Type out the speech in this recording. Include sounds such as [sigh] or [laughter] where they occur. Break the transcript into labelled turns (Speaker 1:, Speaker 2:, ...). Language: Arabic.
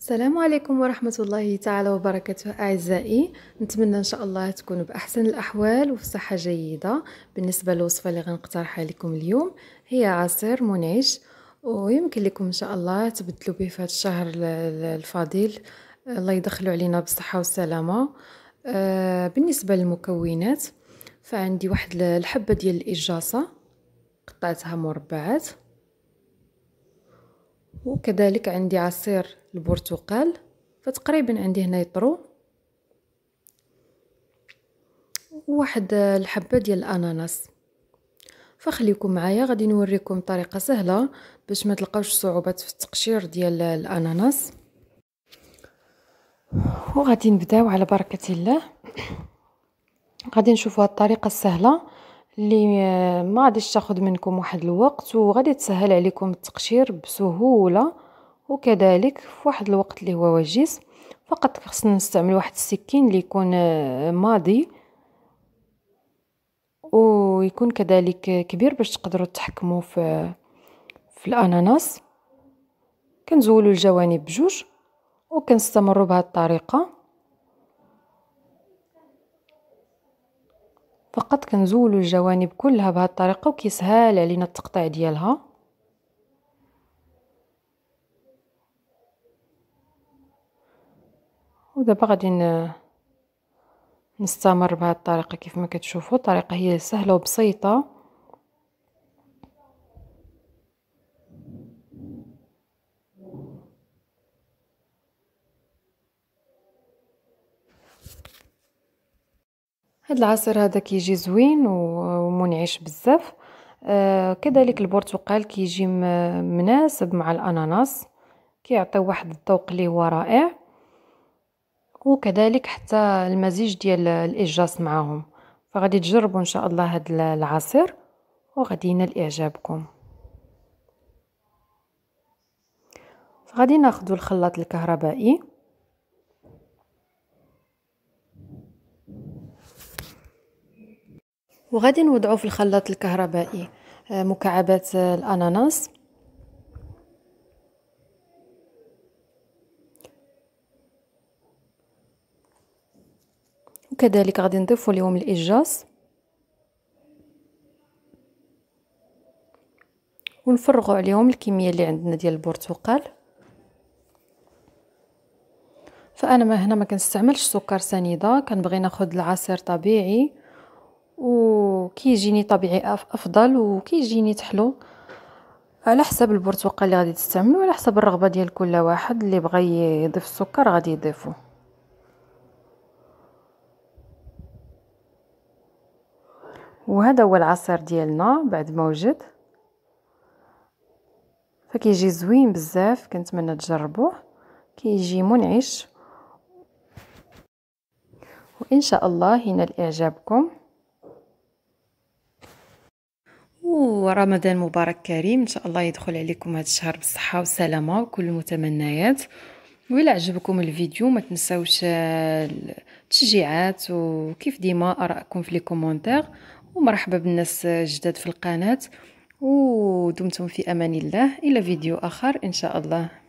Speaker 1: السلام عليكم ورحمة الله تعالى وبركاته أعزائي نتمنى إن شاء الله تكونوا بأحسن الأحوال وفي صحة جيدة بالنسبة للوصفة اللي غنقترحها لكم اليوم هي عصير منعش ويمكن لكم إن شاء الله تبدلوا به في هذا الشهر الفاضل الله يدخلوا علينا بالصحة والسلامة آه، بالنسبة للمكونات فعندي واحد الحبة ديال الإجاصة قطعتها مربعات وكذلك عندي عصير البرتقال فتقريبا عندي هنا يطرو وواحد آه، الحبه ديال الاناناس فخليكم معايا غادي نوريكم طريقه سهله باش ما تلقاوش صعوبات في التقشير ديال آه، الاناناس وغادي نبداو على بركه الله [clears throat] غادي نشوفوا الطريقه السهله اللي آه، ما غاديش تاخذ منكم واحد الوقت وغادي تسهل عليكم التقشير بسهوله وكذلك في واحد الوقت اللي هو وجيز فقط خصنا نستعمل واحد السكين اللي يكون آه، ماضي ويكون كذلك كبير باش تقدروا تحكموا في في الاناناس كنزولوا الجوانب بجوج وكنستمروا بهذه الطريقه فقط كنزولوا الجوانب كلها بهذه الطريقه وكيسهال علينا التقطيع ديالها ودابا غادي نستمر بهذه الطريقه كيف ما كتشوفوا الطريقه هي سهله وبسيطه هاد العصير هذا كيجي زوين ومنعش بزاف آه كذلك البرتقال كيجي مناسب مع الاناناس كيعطي واحد الذوق اللي هو رائع وكذلك حتى المزيج ديال الإجاص معهم فغادي تجربوا إن شاء الله هاد العصير وغادي ينال إعجابكم فغادي ناخذ الخلاط الكهربائي وغادي نوضعو في الخلاط الكهربائي آه، مكعبات الاناناس وكذلك غادي نضيفوا اليوم الإجاص ونفرغوا عليهم الكميه اللي عندنا ديال البرتقال فانا ما هنا ما كنستعملش سكر سنيده كنبغي ناخذ العصير طبيعي وكيجيني طبيعي افضل وكيجيني تحلو على حسب البرتقال اللي غادي تستعملوا على حسب الرغبه ديال كل واحد اللي بغى يضيف السكر غادي يضيفوه وهذا هو العصير ديالنا بعد ما وجد فكيجي زوين بزاف كنتمنى تجربوه كيجي منعش وان شاء الله ينال اعجابكم ورمضان مبارك كريم ان شاء الله يدخل عليكم هذا الشهر بالصحه والسلامه وكل المتمنيات وإلا عجبكم الفيديو ما تنساوش آه، التشجيعات وكيف ديما ارائكم في لي كومونتير ومرحبا بالناس الجداد في القناة ودمتم في أمان الله إلى فيديو آخر إن شاء الله